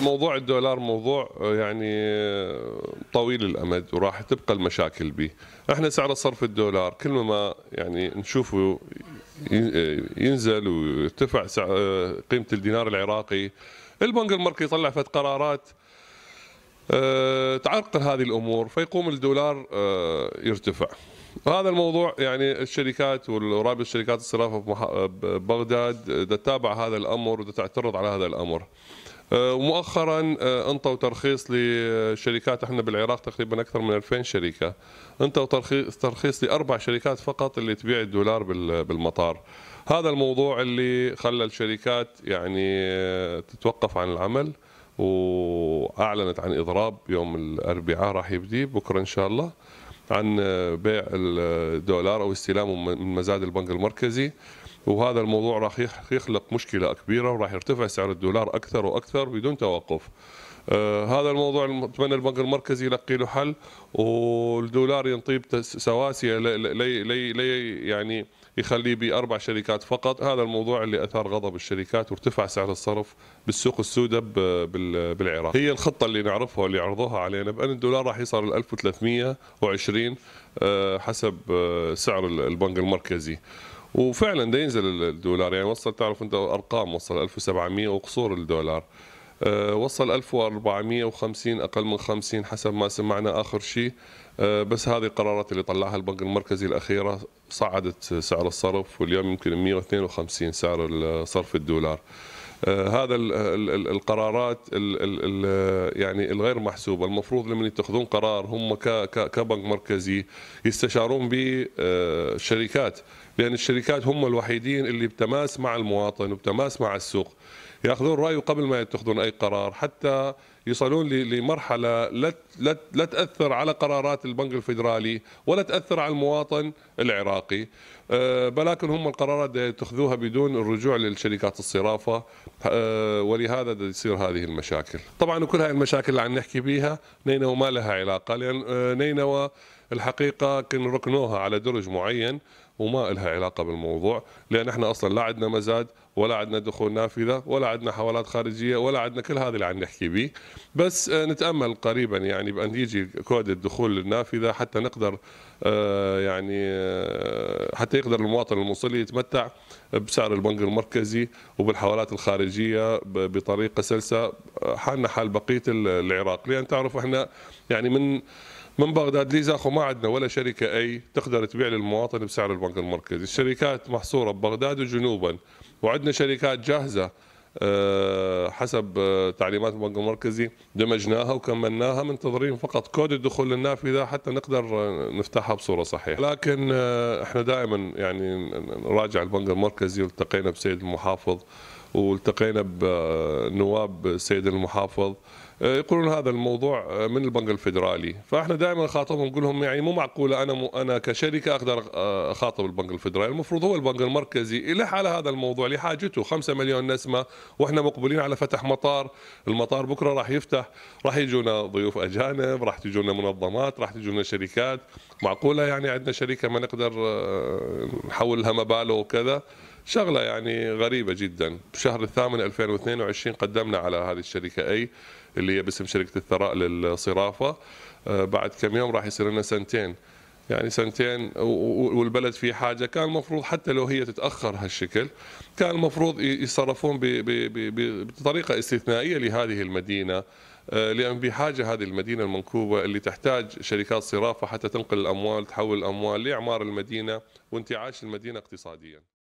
موضوع الدولار موضوع آه، يعني آه، طويل الامد وراح تبقى المشاكل به احنا سعر صرف الدولار كل ما يعني نشوفه آه، ينزل ويرتفع قيمه الدينار العراقي البنك المركزي طلع فت قرارات تعرقل هذه الامور فيقوم الدولار يرتفع هذا الموضوع يعني الشركات ورابط الشركات الصرافه بغداد تتابع هذا الامر وتعترض على هذا الامر ومؤخرا آه، انطوا آه، ترخيص لشركات احنا بالعراق تقريبا اكثر من 2000 شركه انطوا ترخيص ترخيص لاربع شركات فقط اللي تبيع الدولار بالمطار هذا الموضوع اللي خلى الشركات يعني آه، تتوقف عن العمل واعلنت عن اضراب يوم الاربعاء راح يبدي بكره ان شاء الله عن بيع الدولار او استلامه من مزاد البنك المركزي وهذا الموضوع راح يخلق مشكله كبيره وراح يرتفع سعر الدولار اكثر واكثر بدون توقف. آه، هذا الموضوع نتمنى البنك المركزي يلقي له حل والدولار ينطيب سواسيه لي لي لي يعني يخليه باربع شركات فقط، هذا الموضوع اللي اثار غضب الشركات وارتفع سعر الصرف بالسوق السوداء بالعراق. هي الخطه اللي نعرفها واللي عرضوها علينا بان الدولار راح يصل ل 1320 حسب آه، سعر البنك المركزي. وفعلا ده ينزل الدولار يعني وصل تعرف انت ارقام وصل 1700 وقصور الدولار آه، وصل 1450 اقل من 50 حسب ما سمعنا اخر شيء آه، بس هذه القرارات اللي طلعها البنك المركزي الاخيره صعدت سعر الصرف واليوم يمكن 152 سعر صرف الدولار آه، هذا القرارات يعني الغير محسوبه المفروض لما يتخذون قرار هم كبنك مركزي يستشارون به آه، الشركات لان الشركات هم الوحيدين اللي بتماس مع المواطن وبتماس مع السوق ياخذون رايه قبل ما يتخذون اي قرار حتى يصلون لمرحله لا تاثر على قرارات البنك الفيدرالي ولا تاثر على المواطن العراقي ولكن أه، هم القرارات يتخذوها بدون الرجوع للشركات الصرافه أه، ولهذا تصير هذه المشاكل طبعا كل هذه المشاكل اللي عم نحكي بيها نينوى ما لها علاقه لان أه، نينوى الحقيقه كن ركنوها على درج معين وما لها علاقه بالموضوع لان احنا اصلا لا عندنا مزاد ولا عندنا دخول نافذه ولا عندنا حوالات خارجيه ولا عندنا كل هذا اللي عم نحكي به بس آه، نتامل قريبا يعني بان يجي كود الدخول للنافذه حتى نقدر آه، يعني آه، حتى يقدر المواطن الموصلي يتمتع بسعر البنك المركزي وبالحوالات الخارجيه بطريقه سلسه حالنا حال بقيه العراق لان تعرف احنا يعني من من بغداد ليزاخو ما عندنا ولا شركه اي تقدر تبيع للمواطن بسعر البنك البنك المركزي الشركات محصورة ببغداد وجنوبا وعندنا شركات جاهزة آه، حسب آه، تعليمات البنك المركزي دمجناها وكملناها منتظرين فقط كود الدخول للنافذه حتى نقدر آه، نفتحها بصوره صحيحه، لكن احنا دائما يعني نراجع البنك المركزي والتقينا بسيد المحافظ والتقينا بنواب السيد المحافظ آه، يقولون هذا الموضوع آه، من البنك الفدرالي فاحنا دائما نخاطبهم نقول لهم يعني مو معقوله انا انا كشركه اقدر آه، اخاطب البنك الفدرالي المفروض هو البنك المركزي يلح على هذا الموضوع لحاجته 5 مليون نسمه واحنا مقبلين على فتح مطار المطار بكره راح يفتح راح يجونا ضيوف اجانب راح تجونا منظمات راح تجونا شركات معقوله يعني عندنا شركه ما نقدر نحولها مبالغ وكذا شغله يعني غريبه جدا بشهر الثامن 2022 قدمنا على هذه الشركه اي اللي هي باسم شركه الثراء للصرافه آه، بعد كم يوم راح يصير لنا سنتين يعني سنتين والبلد في حاجه كان المفروض حتى لو هي تتاخر هالشكل كان المفروض يتصرفون بطريقه استثنائيه لهذه المدينه آه، لان بحاجه هذه المدينه المنكوبه اللي تحتاج شركات صرافه حتى تنقل الاموال تحول الاموال لاعمار المدينه وانتعاش المدينه اقتصاديا